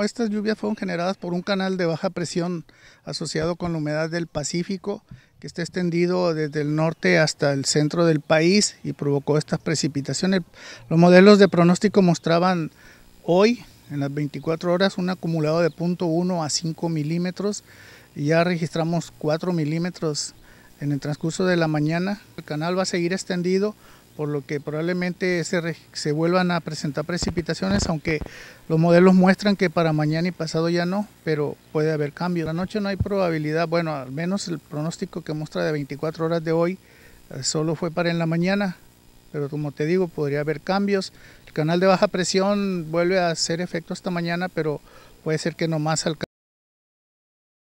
Estas lluvias fueron generadas por un canal de baja presión asociado con la humedad del Pacífico que está extendido desde el norte hasta el centro del país y provocó estas precipitaciones. Los modelos de pronóstico mostraban hoy, en las 24 horas, un acumulado de 0.1 a 5 milímetros y ya registramos 4 milímetros en el transcurso de la mañana. El canal va a seguir extendido por lo que probablemente se, vuelvan a presentar precipitaciones, aunque los modelos muestran que para mañana y pasado ya no, pero puede haber cambios. La noche no hay probabilidad, bueno, al menos el pronóstico que muestra de 24 horas de hoy eh, solo fue para en la mañana, pero como te digo, podría haber cambios. El canal de baja presión vuelve a hacer efecto hasta mañana, pero puede ser que no más alcance.